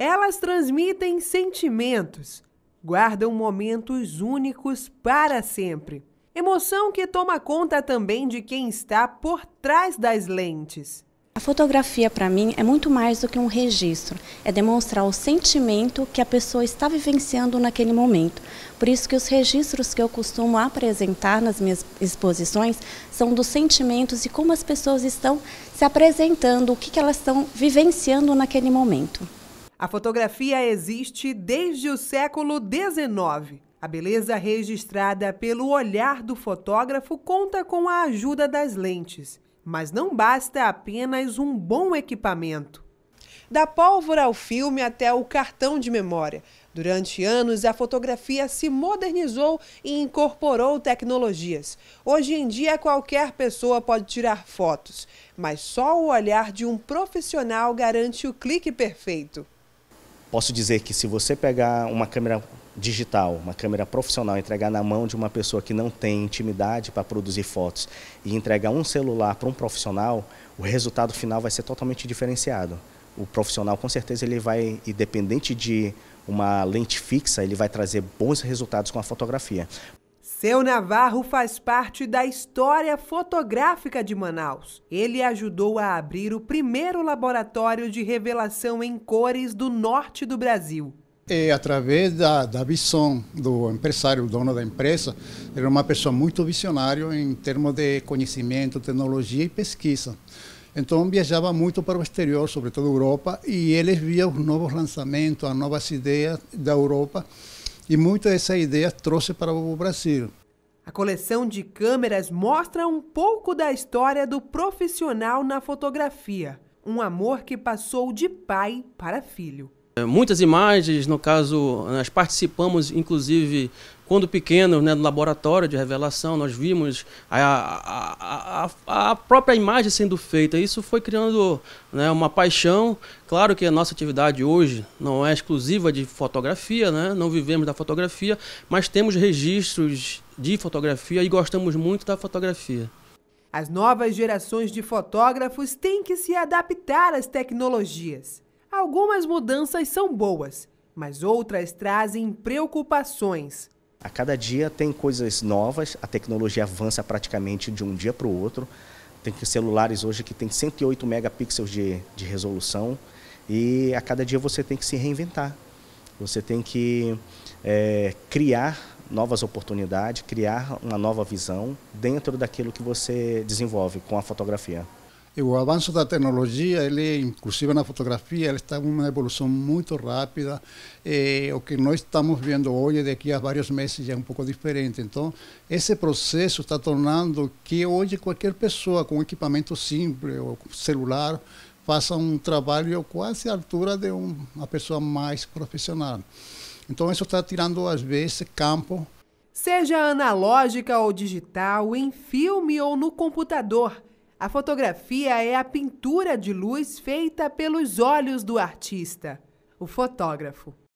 Elas transmitem sentimentos, guardam momentos únicos para sempre. Emoção que toma conta também de quem está por trás das lentes. A fotografia, para mim, é muito mais do que um registro. É demonstrar o sentimento que a pessoa está vivenciando naquele momento. Por isso que os registros que eu costumo apresentar nas minhas exposições são dos sentimentos e como as pessoas estão se apresentando, o que elas estão vivenciando naquele momento. A fotografia existe desde o século XIX. A beleza registrada pelo olhar do fotógrafo conta com a ajuda das lentes, mas não basta apenas um bom equipamento. Da pólvora ao filme até o cartão de memória. Durante anos, a fotografia se modernizou e incorporou tecnologias. Hoje em dia, qualquer pessoa pode tirar fotos, mas só o olhar de um profissional garante o clique perfeito. Posso dizer que se você pegar uma câmera digital, uma câmera profissional, entregar na mão de uma pessoa que não tem intimidade para produzir fotos e entregar um celular para um profissional, o resultado final vai ser totalmente diferenciado. O profissional, com certeza, ele vai, independente de uma lente fixa, ele vai trazer bons resultados com a fotografia. Seu Navarro faz parte da história fotográfica de Manaus. Ele ajudou a abrir o primeiro laboratório de revelação em cores do norte do Brasil. É através da, da visão do empresário, dono da empresa, ele era é uma pessoa muito visionária em termos de conhecimento, tecnologia e pesquisa. Então viajava muito para o exterior, sobretudo Europa, e eles via os novos lançamentos, as novas ideias da Europa e muito essa ideia trouxe para o Brasil. A coleção de câmeras mostra um pouco da história do profissional na fotografia, um amor que passou de pai para filho. É, muitas imagens, no caso, nós participamos, inclusive, quando pequenos, né, no laboratório de revelação, nós vimos a, a, a, a, própria imagem sendo feita. Isso foi criando né, uma paixão. Claro que a nossa atividade hoje não é exclusiva de fotografia, né? não vivemos da fotografia, mas temos registros de fotografia e gostamos muito da fotografia. As novas gerações de fotógrafos têm que se adaptar às tecnologias. Algumas mudanças são boas, mas outras trazem preocupações. A cada dia tem coisas novas, a tecnologia avança praticamente de um dia para o outro. Tem celulares hoje que tem 108 megapixels de, de resolução e a cada dia você tem que se reinventar. Você tem que é, criar novas oportunidades, criar uma nova visão dentro daquilo que você desenvolve com a fotografia. E o avanço da tecnologia, ele, inclusive na fotografia, ele está em uma evolução muito rápida. E, eh, o que nós estamos vendo hoje, daqui a vários meses, é um pouco diferente. Então, esse processo está tornando que hoje qualquer pessoa com equipamento simples ou celular faça um trabalho quase à altura de um, uma pessoa mais profissional. Então, isso está tirando, às vezes, campo. Seja analógica ou digital, em filme ou no computador. A fotografia é a pintura de luz feita pelos olhos do artista, o fotógrafo.